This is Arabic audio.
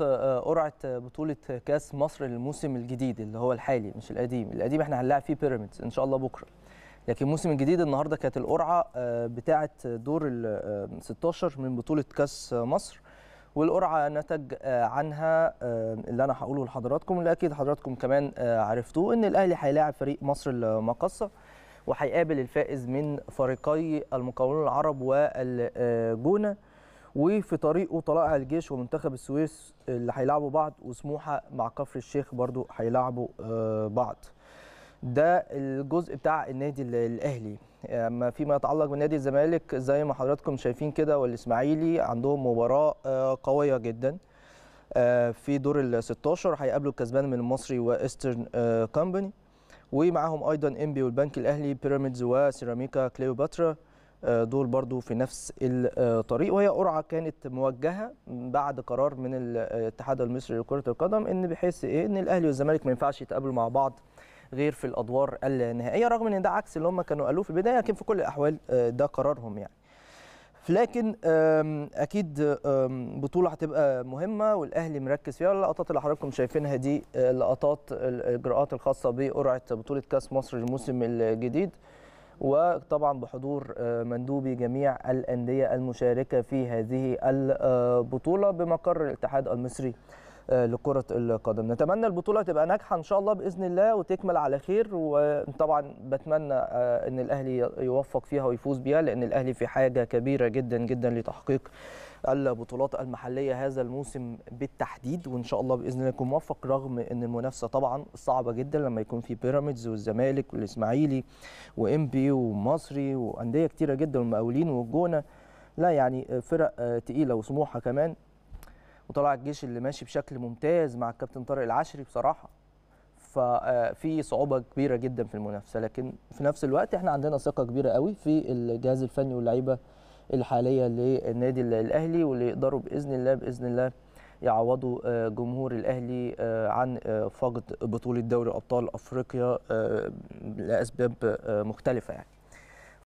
آه، قرعه آه، بطوله آه، كاس مصر للموسم الجديد اللي هو الحالي مش القديم القديم احنا هنلاعب فيه بيراميدز ان شاء الله بكره لكن الموسم الجديد النهارده كانت القرعه بتاعه دور ال 16 من بطوله كاس مصر والقرعه نتج عنها اللي انا هقوله لحضراتكم اللي اكيد حضراتكم كمان عرفتوه ان الاهلي هيلاعب فريق مصر المقصه وهيقابل الفائز من فريقي المقاولون العرب والجونه وفي طريقه طلائع الجيش ومنتخب السويس اللي هيلعبوا بعض وسموحه مع كفر الشيخ برضو هيلعبوا آه، بعض ده الجزء بتاع النادي الاهلي اما آه، فيما يتعلق بنادي الزمالك زي ما حضراتكم شايفين كده والاسماعيلي عندهم مباراه آه، قويه جدا في دور ال 16 هيقابلوا الكسبان من المصري وايسترن كومباني ومعاهم ايضا انبي والبنك الاهلي بيراميدز وسيراميكا كليوباترا دول برضو في نفس الطريق وهي قرعه كانت موجهه بعد قرار من الاتحاد المصري لكره القدم ان بحيث ايه ان الاهلي والزمالك ما ينفعش يتقابلوا مع بعض غير في الادوار النهائيه رغم ان ده عكس اللي هم كانوا قالوه في البدايه لكن في كل الاحوال آه، ده قرارهم يعني لكن اكيد بطوله هتبقى مهمه والاهلي مركز فيها اللقطات اللي حضراتكم شايفينها دي آه، لقطات الاجراءات الخاصه بقرعه بطوله كاس مصر الموسم الجديد وطبعا بحضور آه، مندوبي جميع الأندية المشاركة في هذه البطولة آه، بمقر الاتحاد المصري آه، لكره القدم نتمنى البطوله تبقى ناجحه ان شاء الله باذن الله وتكمل على خير وطبعا بتمنى آه، ان الاهلي يوفق فيها ويفوز بيها لان الاهلي في حاجه كبيره جدا جدا لتحقيق البطولات المحليه هذا الموسم بالتحديد وان شاء الله باذن الله يكون موفق رغم ان المنافسه طبعا صعبه جدا لما يكون في بيراميدز والزمالك والاسماعيلي وامبي ومصري وانديه كتيره جدا والمقاولين والجونه لا يعني فرق آه، تقيله وسموحه كمان وطلع الجيش اللي ماشي بشكل ممتاز مع الكابتن طارق العشري بصراحه ففي آه، صعوبه كبيره جدا في المنافسه لكن في نفس الوقت احنا عندنا ثقه كبيره قوي في الجهاز الفني واللعيبه الحاليه للنادي الاهلي واللي يقدروا باذن الله باذن الله يعوضوا آه، جمهور الاهلي آه، عن فقد بطوله دوري ابطال افريقيا لاسباب مختلفه يعني